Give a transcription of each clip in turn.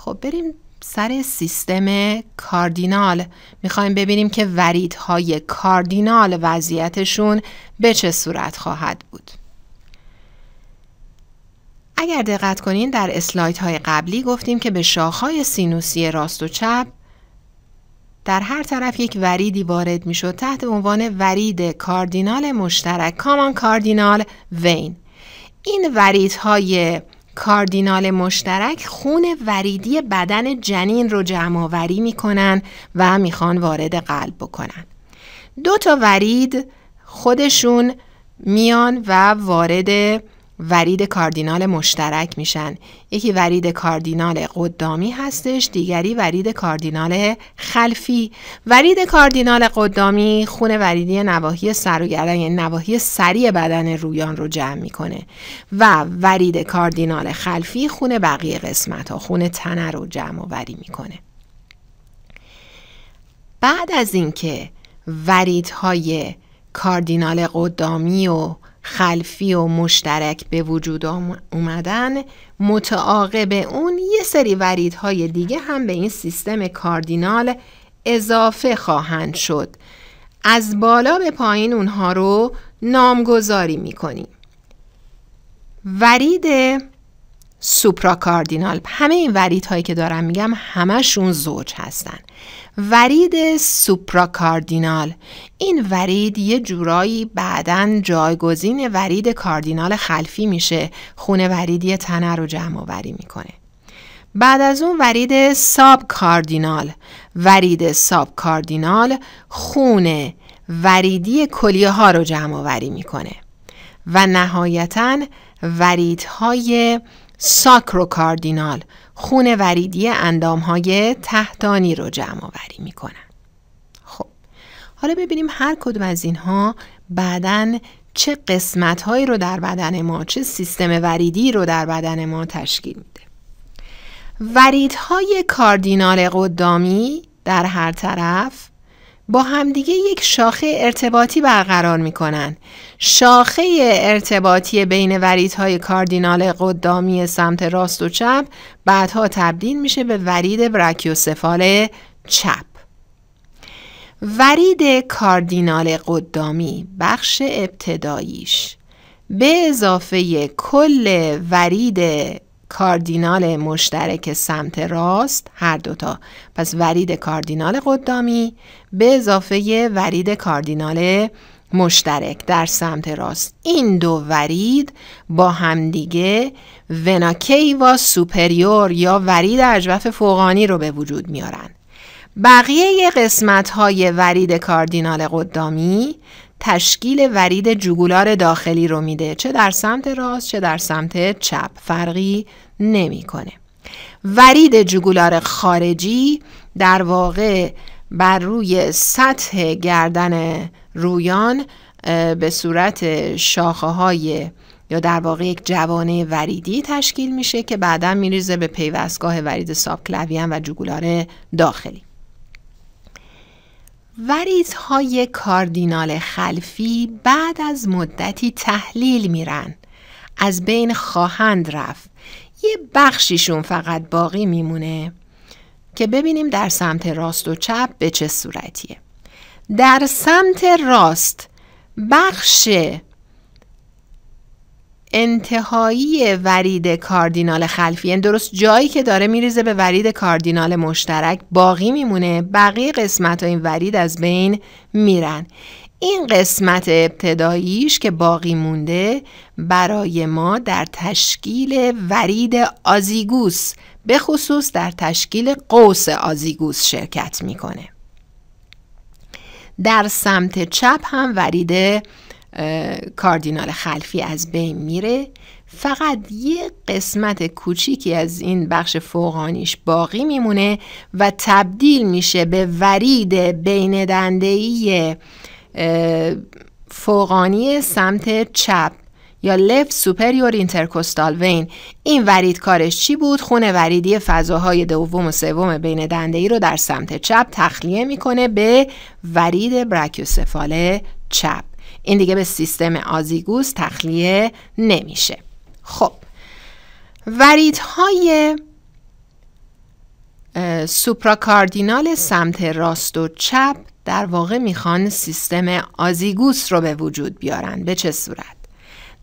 خب بریم سر سیستم کاردینال میخوایم ببینیم که وریدهای کاردینال وضعیتشون به چه صورت خواهد بود اگر دقت کنین در های قبلی گفتیم که به شاخهای سینوسی راست و چپ در هر طرف یک وریدی وارد شود تحت عنوان ورید کاردینال مشترک کامان کاردینال وین این وریدهای کاردینال مشترک خون وریدی بدن جنین رو جمع می میکنن و میخوان وارد قلب بکنن دو تا ورید خودشون میان و وارد ورید کاردینال مشترک میشن یکی ورید کاردینال قدامی هستش دیگری ورید کاردینال خلفی ورید کاردینال قدامی خون وریدی نواحی سر و گردن یعنی نواحی سری بدن رویان رو جمع میکنه و ورید کاردینال خلفی خون بقیه قسمت ها خون تنه رو جمع وری میکنه بعد از اینکه وریدهای کاردینال قدامی و خلفی و مشترک به وجود اومدن متعاقب اون یه سری وریدهای دیگه هم به این سیستم کاردینال اضافه خواهند شد از بالا به پایین اونها رو نامگذاری میکنیم ورید سوپراکاردینال همه این ورید هایی که دارم میگم همشون زوج هستن ورید سوپراکاردینال این ورید یه جورایی بعدا جایگزین ورید کاردینال خلفی میشه خونه وریدی تنه رو جمع وری میکنه بعد از اون ورید ساب کاردینال ورید ساب کاردینال خونه وریدی کلیه ها رو جمع وری میکنه و نهایتا وریدهای ساکروکاردینال خون وریدی اندام های تحتانی رو جمع آوری میکنن خب حالا ببینیم هر کدوم از اینها بعدا چه قسمت هایی رو در بدن ما چه سیستم وریدی رو در بدن ما تشکیل میده وریدهای کاردینال قدامی در هر طرف با همدیگه یک شاخه ارتباطی برقرار می کنن. شاخه ارتباطی بین وریدهای کاردینال قدامی سمت راست و چپ بعدها تبدیل میشه به ورید برکیوسفال چپ. ورید کاردینال قدامی بخش ابتداییش به اضافه کل ورید کاردینال مشترک سمت راست هر دوتا پس ورید کاردینال قدامی به اضافه ورید کاردینال مشترک در سمت راست این دو ورید با همدیگه و سوپریور یا ورید اجوف فوقانی رو به وجود میارن بقیه قسمت های ورید کاردینال قدامی تشکیل ورید جوگولار داخلی رو میده چه در سمت راست چه در سمت چپ فرقی نمیکنه ورید جوگولار خارجی در واقع بر روی سطح گردن رویان به صورت شاخه های یا در واقع یک جوانه وریدی تشکیل میشه که بعدا میریزه به پیوستگاه ورید سابکلاویان و جوگولار داخلی وریز های کاردینال خلفی بعد از مدتی تحلیل میرن از بین خواهند رفت یه بخشیشون فقط باقی میمونه که ببینیم در سمت راست و چپ به چه صورتیه در سمت راست بخش انتهایی ورید کاردینال خلفی یعنی درست جایی که داره میریزه به ورید کاردینال مشترک باقی میمونه بقیه قسمت این ورید از بین میرن این قسمت ابتداییش که باقی مونده برای ما در تشکیل ورید آزیگوس به خصوص در تشکیل قوس آزیگوس شرکت میکنه در سمت چپ هم ورید کاردینال خلفی از بین میره فقط یه قسمت کوچیکی از این بخش فوقانیش باقی میمونه و تبدیل میشه به ورید بین دندهی فوقانی سمت چپ یا لفت سوپریور اینترکوستال وین این ورید کارش چی بود خون وریدی فضاهای دوم و سوم بین دنده رو در سمت چپ تخلیه میکنه به ورید برکیوسفال چپ این دیگه به سیستم آزیگوس تخلیه نمیشه خب وریدهای سوپراکاردینال سمت راست و چپ در واقع میخوان سیستم آزیگوس رو به وجود بیارن به چه صورت؟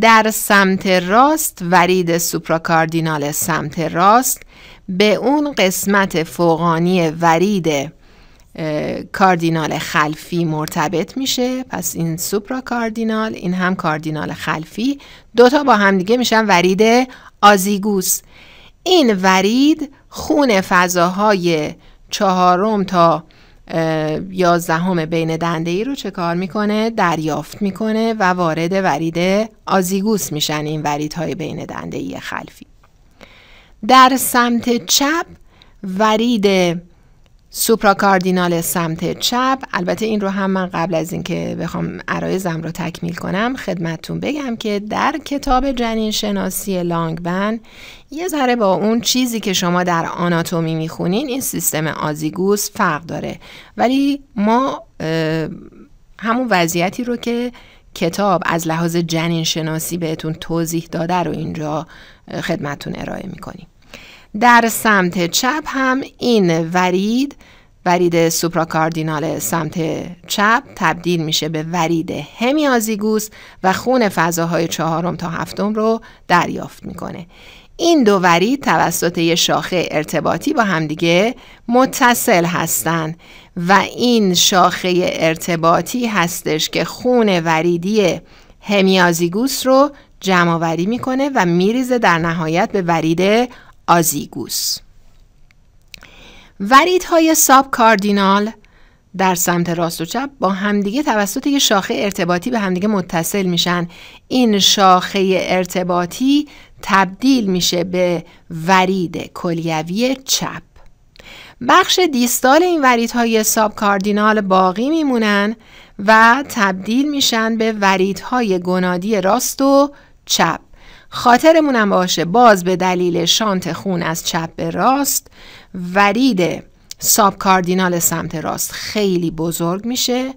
در سمت راست ورید سوپراکاردینال سمت راست به اون قسمت فوقانی ورید کاردینال خلفی مرتبط میشه پس این سوپرا کاردینال این هم کاردینال خلفی دوتا با همدیگه میشن ورید آزیگوس این ورید خون فضاهای چهارم تا یازدهم بین دنده ای رو چه کار میکنه دریافت میکنه و وارد ورید آزیگوس میشن این وریدهای بین دنده ای خلفی در سمت چپ ورید سوپراکاردینال سمت چپ البته این رو هم من قبل از اینکه بخوام عرایزم رو تکمیل کنم خدمتتون بگم که در کتاب جنین شناسی لانگبن یه ذره با اون چیزی که شما در آناتومی میخونین این سیستم آزیگوس فرق داره ولی ما همون وضعیتی رو که کتاب از لحاظ جنین شناسی بهتون توضیح داده رو اینجا خدمتتون ارائه میکنیم در سمت چپ هم این ورید ورید سوپراکاردینال سمت چپ تبدیل میشه به ورید همیازیگوس و خون فضاهای چهارم تا هفتم رو دریافت میکنه. این دو ورید توسط یه شاخه ارتباطی با همدیگه متصل هستند و این شاخه ارتباطی هستش که خون وریدی همیازیگوس رو جمع جمعآوری میکنه و میریزه در نهایت به ورید آزیگوس های ساب کاردینال در سمت راست و چپ با همدیگه توسط یه شاخه ارتباطی به همدیگه متصل میشن این شاخه ارتباطی تبدیل میشه به ورید کلیوی چپ بخش دیستال این وریدهای ساب کاردینال باقی میمونن و تبدیل میشن به وریدهای گنادی راست و چپ خاطرمونم باشه باز به دلیل شانت خون از چپ به راست ورید ساب کاردینال سمت راست خیلی بزرگ میشه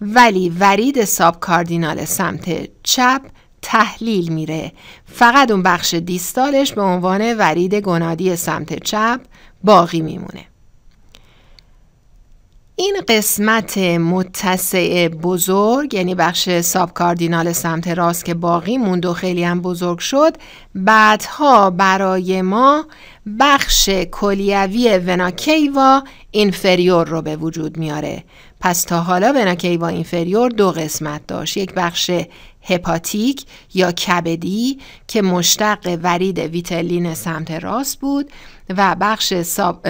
ولی ورید ساب کاردینال سمت چپ تحلیل میره فقط اون بخش دیستالش به عنوان ورید گنادی سمت چپ باقی میمونه این قسمت متسع بزرگ یعنی بخش ساب کاردینال سمت راست که باقی موند و خیلی هم بزرگ شد بعدها برای ما بخش کلیوی وناکیوا اینفریور رو به وجود میاره پس تا حالا وناکیوا اینفریور دو قسمت داشت یک بخش هپاتیک یا کبدی که مشتق ورید ویتلین سمت راست بود و بخش ساب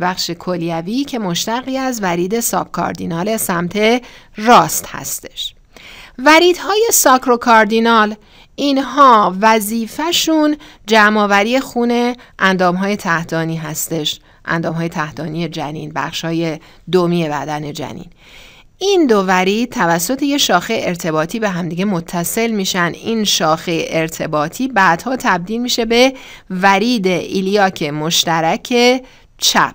بخش, کلیوی که مشتقی از ورید سابکاردینال سمت راست هستش وریدهای ساکروکاردینال اینها وظیفهشون جمعآوری خون اندامهای تحتانی هستش اندامهای تحتانی جنین بخشهای دومی بدن جنین این دو وری توسط یه شاخه ارتباطی به همدیگه متصل میشن این شاخه ارتباطی بعدها تبدیل میشه به ورید ایلیاک مشترک چپ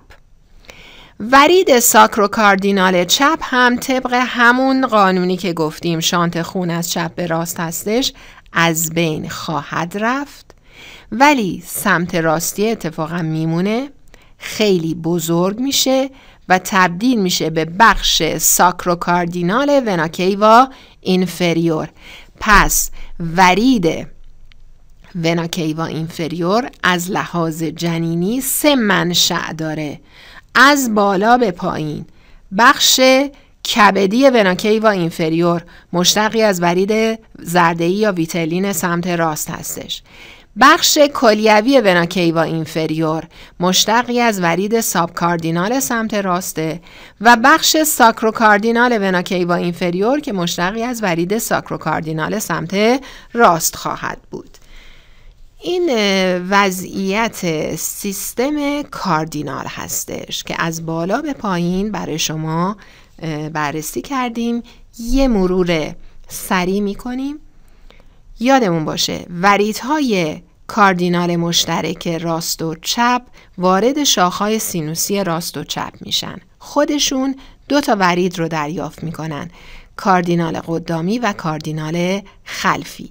ورید ساکروکاردینال چپ هم طبق همون قانونی که گفتیم شانت خون از چپ به راست هستش از بین خواهد رفت ولی سمت راستی اتفاقا میمونه خیلی بزرگ میشه و تبدیل میشه به بخش ساکروکاردینال وناکیوا اینفریور پس ورید وناکیوا اینفریور از لحاظ جنینی سه منشع داره از بالا به پایین بخش کبدی وناکیوا اینفریور مشتقی از ورید زردهی یا ویتلین سمت راست هستش بخش کلیوی وناکیوا اینفریور مشتقی از ورید سابکاردینال سمت راسته و بخش ساکروکاردینال وناکیوا اینفریور که مشتقی از ورید ساکروکاردینال سمت راست خواهد بود این وضعیت سیستم کاردینال هستش که از بالا به پایین برای شما بررسی کردیم یه مرور سریع کنیم. یادمون باشه وریدهای... کاردینال مشترک راست و چپ وارد شاخهای سینوسی راست و چپ میشن. خودشون دو تا ورید رو دریافت میکنن. کاردینال قدامی و کاردینال خلفی.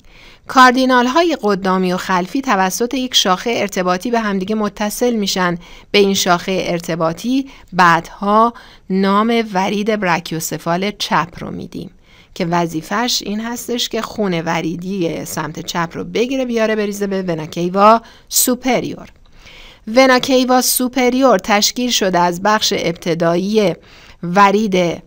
کاردینال های قدامی و خلفی توسط یک شاخه ارتباطی به همدیگه متصل میشن. به این شاخه ارتباطی بعدها نام ورید برکیوسفال چپ رو میدیم. که وظیفش این هستش که خون وریدی سمت چپ رو بگیره بیاره بریزه به وناکیوا سوپریور وناکیوا سوپریور تشکیل شده از بخش ابتدایی ورید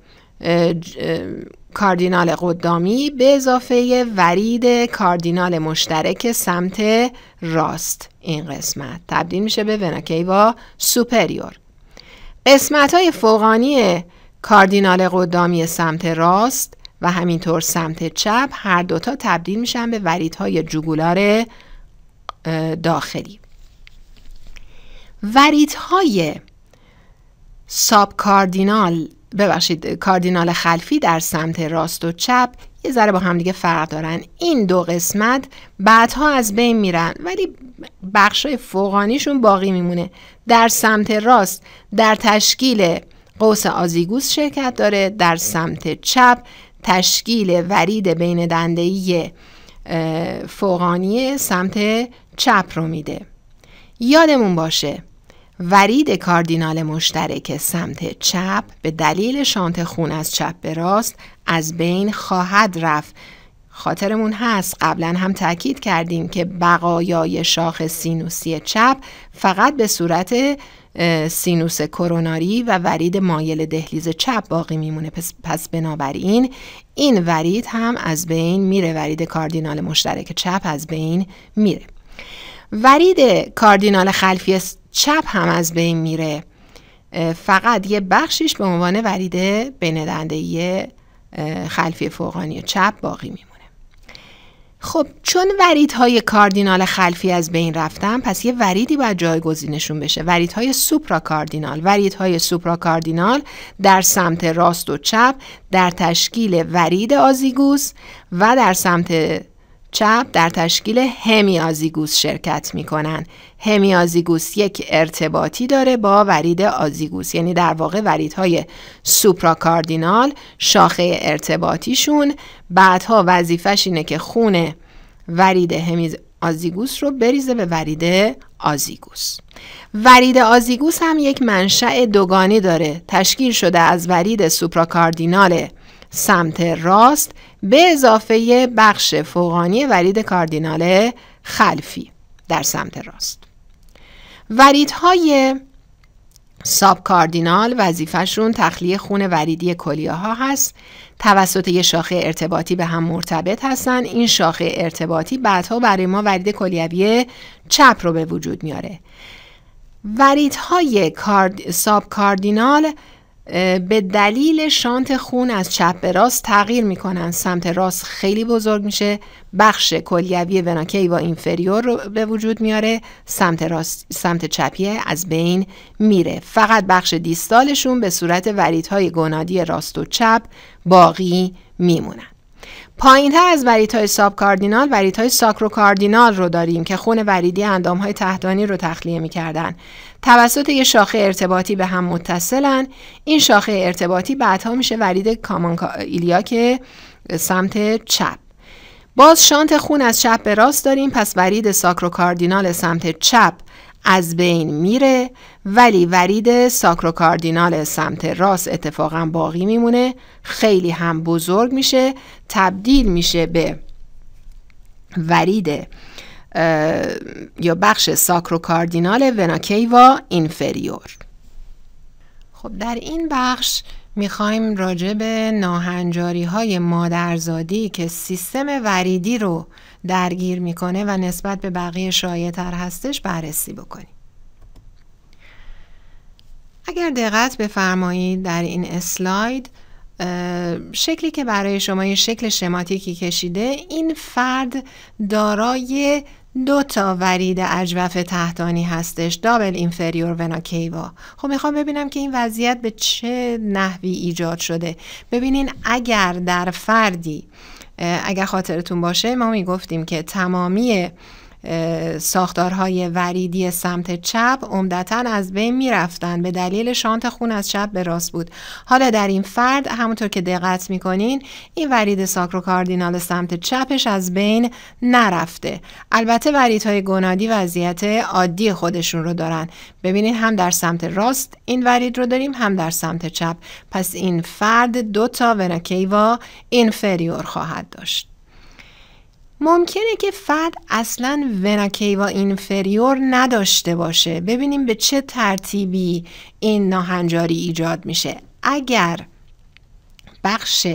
کاردینال قدامی به اضافه ورید کاردینال مشترک سمت راست این قسمت تبدیل میشه به وناکیوا سوپریور قسمت های فوقانی کاردینال قدامی سمت راست و همینطور سمت چپ هر دوتا تبدیل میشن به وریدهای جوگولار داخلی وریدهای ساب کاردینال ببخشید کاردینال خلفی در سمت راست و چپ یه ذره با هم دیگه فرق دارن این دو قسمت بعدها از بین میرن ولی بخشای فوقانیشون باقی میمونه در سمت راست در تشکیل قوس آزیگوس شرکت داره در سمت چپ تشکیل ورید بین دندهی فوقانی سمت چپ رو میده یادمون باشه ورید کاردینال مشترک سمت چپ به دلیل شانت خون از چپ به راست از بین خواهد رفت خاطرمون هست قبلا هم تاکید کردیم که بقایای شاخ سینوسی چپ فقط به صورت سینوس کروناری و ورید مایل دهلیز چپ باقی میمونه پس, بنابراین این ورید هم از بین میره ورید کاردینال مشترک چپ از بین میره ورید کاردینال خلفی چپ هم از بین میره فقط یه بخشیش به عنوان ورید بندندهی خلفی فوقانی چپ باقی میمونه خب چون وریدهای کاردینال خلفی از بین رفتن پس یه وریدی باید جایگزینشون بشه وریدهای سوپرا کاردینال وریدهای سوپرا کاردینال در سمت راست و چپ در تشکیل ورید آزیگوس و در سمت چپ در تشکیل همیازیگوس شرکت کنن همیازیگوس یک ارتباطی داره با ورید آزیگوس یعنی در واقع وریدهای سوپراکاردینال شاخه ارتباطیشون بعدها وظیفش اینه که خون ورید همیز آزیگوس رو بریزه به ورید آزیگوس ورید آزیگوس هم یک منشأ دوگانی داره تشکیل شده از ورید سوپراکاردینال سمت راست به اضافه بخش فوقانی ورید کاردینال خلفی در سمت راست وریدهای ساب کاردینال وظیفهشون تخلیه خون وریدی کلیه ها هست توسط یه شاخه ارتباطی به هم مرتبط هستن این شاخه ارتباطی بعدها برای ما ورید کلیوی چپ رو به وجود میاره وریدهای کارد... ساب کاردینال به دلیل شانت خون از چپ به راست تغییر میکنن سمت راست خیلی بزرگ میشه بخش کلیوی وناکی و اینفریور رو به وجود میاره سمت راست سمت چپیه از بین میره فقط بخش دیستالشون به صورت وریدهای گنادی راست و چپ باقی میمونن پایین تر از وریت های ساب کاردینال وریت های ساکرو کاردینال رو داریم که خون وریدی اندام های رو تخلیه میکردن. توسط یه شاخه ارتباطی به هم متصلن. این شاخه ارتباطی بعدها میشه ورید کامان که سمت چپ. باز شانت خون از چپ به راست داریم پس ورید ساکرو کاردینال سمت چپ از بین میره ولی ورید ساکروکاردینال سمت راست اتفاقا باقی میمونه خیلی هم بزرگ میشه تبدیل میشه به ورید یا بخش ساکروکاردینال وناکیوا اینفریور خب در این بخش میخوایم راجع به ناهنجاری های مادرزادی که سیستم وریدی رو درگیر میکنه و نسبت به بقیه شایع تر هستش بررسی بکنیم اگر دقت بفرمایید در این اسلاید شکلی که برای شما یه شکل شماتیکی کشیده این فرد دارای دو تا ورید اجوف تحتانی هستش دابل اینفریور ونا کیوا خب میخوام ببینم که این وضعیت به چه نحوی ایجاد شده ببینین اگر در فردی اگر خاطرتون باشه ما میگفتیم که تمامی ساختارهای وریدی سمت چپ عمدتا از بین میرفتن به دلیل شانت خون از چپ به راست بود حالا در این فرد همونطور که دقت میکنین این ورید ساکروکاردینال سمت چپش از بین نرفته البته وریدهای گنادی وضعیت عادی خودشون رو دارن ببینید هم در سمت راست این ورید رو داریم هم در سمت چپ پس این فرد دو تا وناکیوا اینفریور خواهد داشت ممکنه که فرد اصلا وناکیوا اینفریور نداشته باشه ببینیم به چه ترتیبی این ناهنجاری ایجاد میشه اگر بخش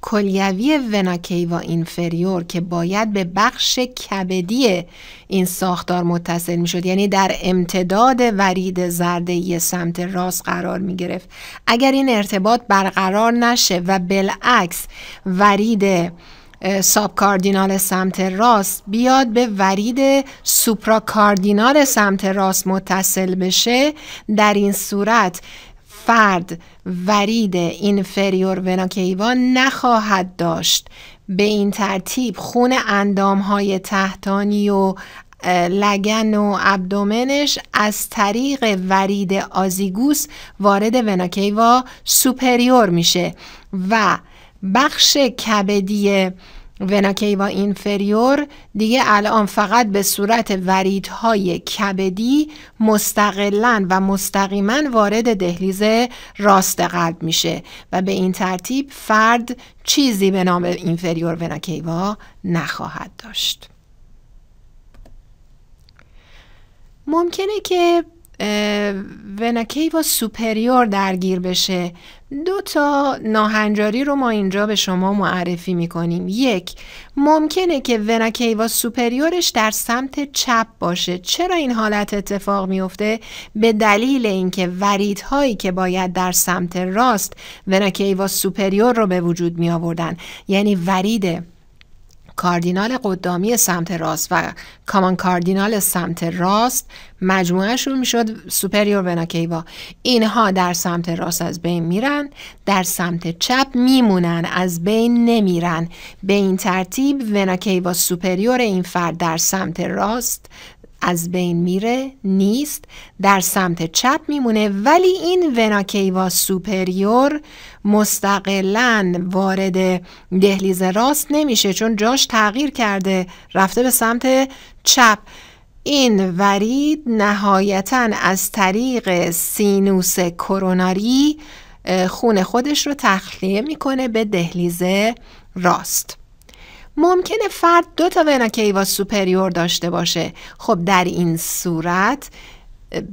کلیوی وناکیوا اینفریور که باید به بخش کبدی این ساختار متصل میشد یعنی در امتداد ورید زرده سمت راست قرار می گرفت اگر این ارتباط برقرار نشه و بالعکس ورید ساب کاردینال سمت راست بیاد به ورید سوپرا کاردینال سمت راست متصل بشه در این صورت فرد ورید اینفریور وناکیوا نخواهد داشت به این ترتیب خون اندام های تحتانی و لگن و ابدومنش از طریق ورید آزیگوس وارد وناکیوا سوپریور میشه و بخش کبدی وناکیوا اینفریور دیگه الان فقط به صورت وریدهای کبدی مستقلا و مستقیما وارد دهلیز راست قلب میشه و به این ترتیب فرد چیزی به نام اینفریور وناکیوا نخواهد داشت ممکنه که ونکی با سوپریور درگیر بشه دو تا ناهنجاری رو ما اینجا به شما معرفی میکنیم یک ممکنه که ونکیوا سوپریورش در سمت چپ باشه چرا این حالت اتفاق میفته به دلیل اینکه وریدهایی که باید در سمت راست ونکیوا سوپریور رو به وجود می آوردن یعنی ورید کاردینال قدامی سمت راست و کامان کاردینال سمت راست مجموعهشون میشد سوپریور وناکیوا اینها در سمت راست از بین میرن در سمت چپ میمونن از بین نمیرن به این ترتیب وناکیوا سوپریور این فرد در سمت راست از بین میره نیست در سمت چپ میمونه ولی این وناکیوا سوپریور مستقلا وارد دهلیز راست نمیشه چون جاش تغییر کرده رفته به سمت چپ این ورید نهایتا از طریق سینوس کروناری خون خودش رو تخلیه میکنه به دهلیز راست ممکنه فرد دو تا وناکیوا سوپریور داشته باشه خب در این صورت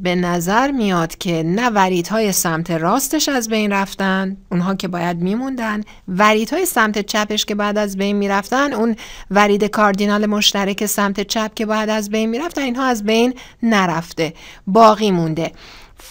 به نظر میاد که نه های سمت راستش از بین رفتن اونها که باید میموندن وریدهای های سمت چپش که بعد از بین میرفتن اون ورید کاردینال مشترک سمت چپ که بعد از بین میرفتن اینها از بین نرفته باقی مونده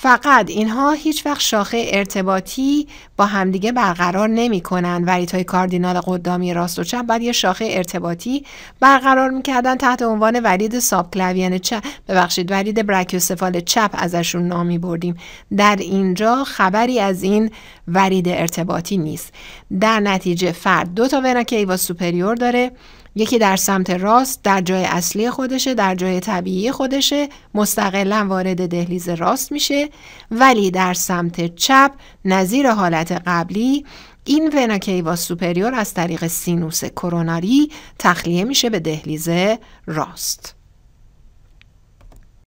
فقط اینها هیچ وقت شاخه ارتباطی با همدیگه برقرار نمی کنن ولی های کاردینال قدامی راست و چپ بعد یه شاخه ارتباطی برقرار میکردن تحت عنوان ورید ساب کلاویان یعنی چپ ببخشید ورید برکیوسفال چپ ازشون نامی بردیم در اینجا خبری از این ورید ارتباطی نیست در نتیجه فرد دو تا ونا کیوا سوپریور داره یکی در سمت راست در جای اصلی خودشه در جای طبیعی خودشه مستقلا وارد دهلیز راست میشه ولی در سمت چپ نظیر حالت قبلی این وناکیوا سوپریور از طریق سینوس کروناری تخلیه میشه به دهلیز راست